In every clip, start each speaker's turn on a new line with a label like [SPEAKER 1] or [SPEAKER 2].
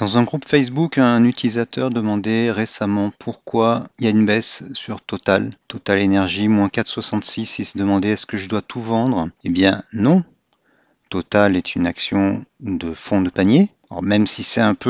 [SPEAKER 1] Dans un groupe Facebook, un utilisateur demandait récemment pourquoi il y a une baisse sur Total, Total Energy, moins 4,66. Il se demandait est-ce que je dois tout vendre Eh bien non. Total est une action de fond de panier. même si c'est un peu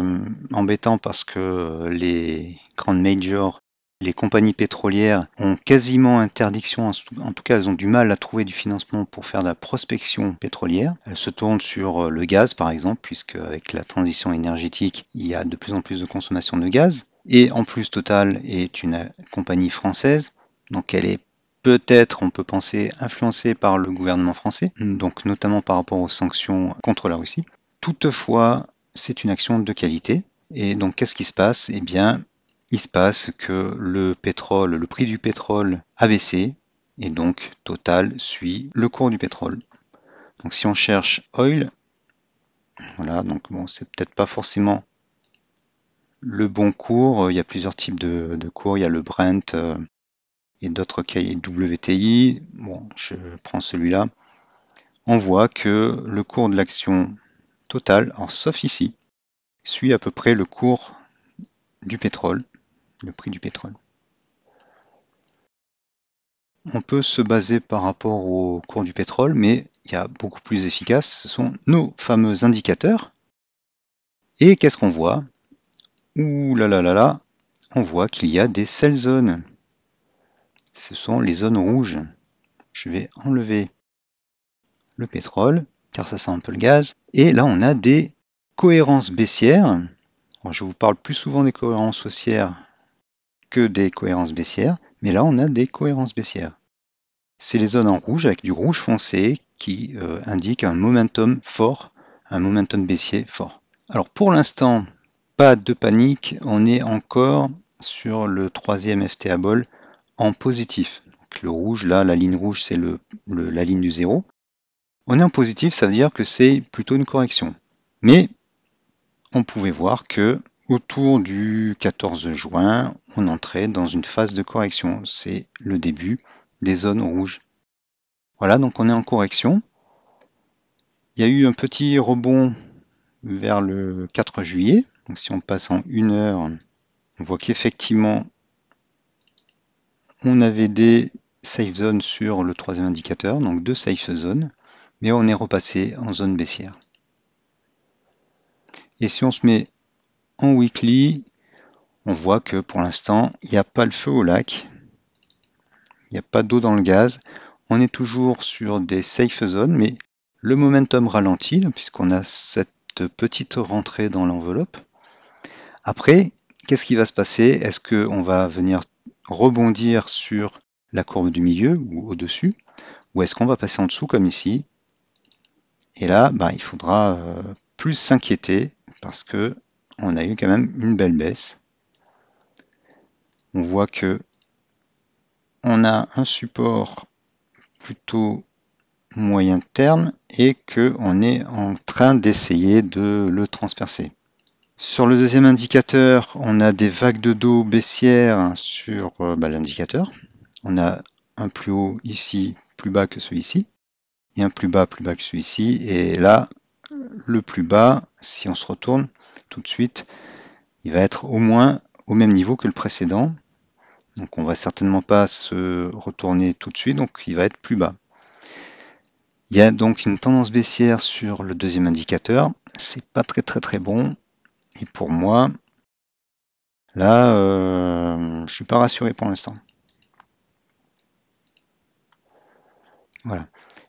[SPEAKER 1] euh, embêtant parce que les grandes majors les compagnies pétrolières ont quasiment interdiction, en tout cas elles ont du mal à trouver du financement pour faire de la prospection pétrolière. Elles se tournent sur euh, le gaz par exemple, puisque avec la transition énergétique, il y a de plus en plus de consommation de gaz. Et en plus, Total est une euh, compagnie française, donc elle est peut-être, on peut penser, influencée par le gouvernement français, donc notamment par rapport aux sanctions contre la Russie. Toutefois, c'est une action de qualité. Et donc, qu'est-ce qui se passe Eh bien, il se passe que le pétrole, le prix du pétrole a baissé, et donc Total suit le cours du pétrole. Donc si on cherche oil, voilà, donc bon, c'est peut-être pas forcément le bon cours. Il y a plusieurs types de, cours. Il y a le Brent euh, et d'autres cahiers WTI. Bon, je prends celui-là. On voit que le cours de l'action Total, en sauf ici, suit à peu près le cours du pétrole le prix du pétrole. On peut se baser par rapport au cours du pétrole, mais il y a beaucoup plus efficace, ce sont nos fameux indicateurs. Et qu'est-ce qu'on voit Ouh là là là là, on voit qu'il y a des sell zones. Ce sont les zones rouges. Je vais enlever le pétrole, car ça sent un peu le gaz. Et là, on a des cohérences baissières. je vous parle plus souvent des cohérences haussières que des cohérences baissières, mais là on a des cohérences baissières. C'est les zones en rouge avec du rouge foncé qui euh, indique indiquent un momentum fort, un momentum baissier fort. Alors pour l'instant, pas de panique, on est encore sur le troisième FTA bol en positif. le rouge, là, la ligne rouge, c'est la ligne du zéro. On est en positif, ça veut dire que c'est plutôt une correction. Mais on pouvait voir que autour du 14 juin, on entrait dans une phase de correction. C'est le début des zones rouges. Voilà, donc on est en correction. Il y a eu un petit rebond vers le 4 juillet. Donc si on passe en une heure, on voit qu'effectivement, on avait des safe zones sur le troisième indicateur, donc deux safe zones, mais on est repassé en zone baissière. Et si on se met en weekly, on voit que pour l'instant, il n'y a pas le feu au lac. Il n'y a pas d'eau dans le gaz. On est toujours sur des safe zones, mais le momentum ralentit, puisqu'on a cette petite rentrée dans l'enveloppe. Après, qu'est-ce qui va se passer Est-ce qu'on va venir rebondir sur la courbe du milieu ou au-dessus Ou est-ce qu'on va passer en dessous comme ici Et là, bah, il faudra euh, plus s'inquiéter parce que on a eu quand même une belle baisse. On voit que on a un support plutôt moyen terme et que on est en train d'essayer de le transpercer. Sur le deuxième indicateur, on a des vagues de dos baissières sur euh, bah, l'indicateur. On a un plus haut ici, plus bas que celui-ci, et un plus bas, plus bas que celui-ci. Et là, le plus bas, si on se retourne, tout de suite, il va être au moins au même niveau que le précédent. Donc on va certainement pas se retourner tout de suite, donc il va être plus bas. Il y a donc une tendance baissière sur le deuxième indicateur. C'est pas très très très bon. Et pour moi, là, euh, je suis pas rassuré pour l'instant. Voilà.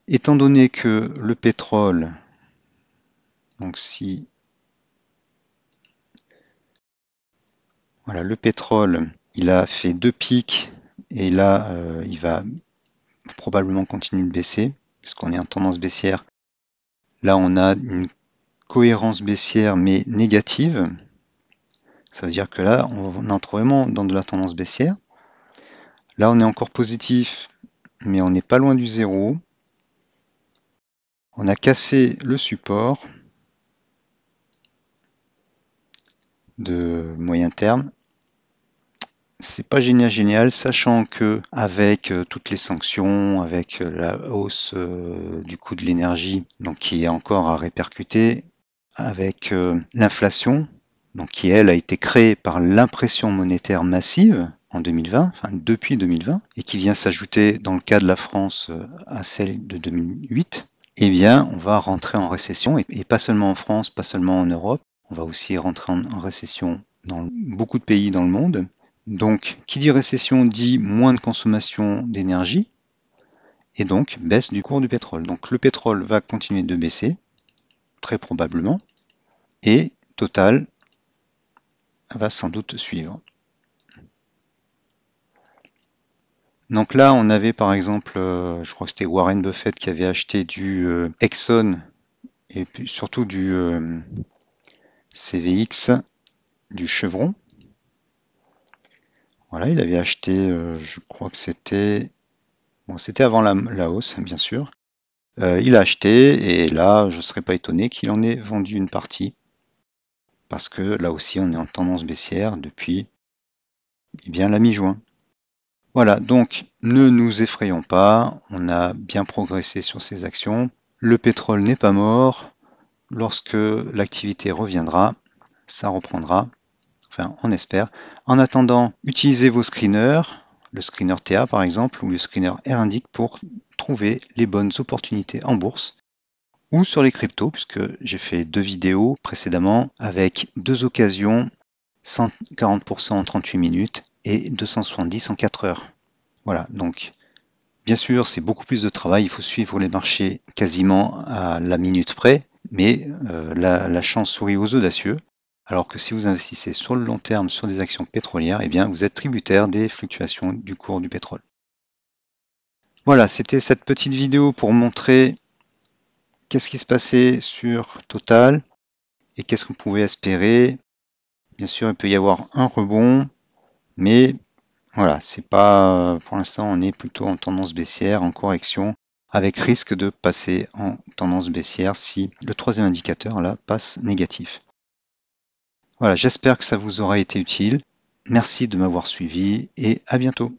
[SPEAKER 1] Étant donné que le pétrole, donc si Voilà, le pétrole, il a fait deux pics et là, euh, il va probablement continuer de baisser, puisqu'on est en tendance baissière. Là, on a une cohérence baissière, mais négative. Ça veut dire que là, on entre vraiment dans de la tendance baissière. Là, on est encore positif, mais on n'est pas loin du zéro. On a cassé le support de moyen terme c'est pas génial génial, sachant que avec euh, toutes les sanctions, avec euh, la hausse euh, du coût de l'énergie, donc qui est encore à répercuter, avec l'inflation, donc qui elle a été créée par l'impression monétaire massive en 2020, enfin depuis 2020, et qui vient s'ajouter dans le cas de la France à celle de 2008, eh bien on va rentrer en récession, et, pas seulement en France, pas seulement en Europe, on va aussi rentrer en récession dans beaucoup de pays dans le monde, donc, qui dit récession dit moins de consommation d'énergie et donc baisse du cours du pétrole. Donc le pétrole va continuer de baisser, très probablement, et Total va sans doute suivre. Donc là, on avait par exemple, euh, je crois que c'était Warren Buffett qui avait acheté du euh, Exxon et puis surtout du euh, CVX, du Chevron, voilà, il avait acheté, euh, je crois que c'était. Bon, c'était avant la, hausse, bien sûr. Euh, il a acheté, et là, je ne serais pas étonné qu'il en ait vendu une partie. Parce que là aussi, on est en tendance baissière depuis eh bien, la mi-juin. Voilà, donc ne nous effrayons pas, on a bien progressé sur ces actions. Le pétrole n'est pas mort. Lorsque l'activité reviendra, ça reprendra enfin on espère. En attendant, utilisez vos screeners, le screener TA par exemple ou le screener Rindic pour trouver les bonnes opportunités en bourse ou sur les cryptos, puisque j'ai fait deux vidéos précédemment avec deux occasions, 140% en 38 minutes et 270 en 4 heures. Voilà, donc bien sûr c'est beaucoup plus de travail, il faut suivre les marchés quasiment à la minute près, mais euh, la chance sourit aux audacieux. Alors que si vous investissez sur le long terme sur des actions pétrolières, eh bien vous êtes tributaire des fluctuations du cours du pétrole. Voilà, c'était cette petite vidéo pour montrer qu'est-ce qui se passait sur Total et qu'est-ce qu'on pouvait espérer. Bien sûr, il peut y avoir un rebond, mais voilà, c'est pas pour l'instant, on est plutôt en tendance baissière, en correction, avec risque de passer en tendance baissière si le troisième indicateur là passe négatif. Voilà, j'espère que ça vous aura été utile. Merci de m'avoir suivi et à bientôt.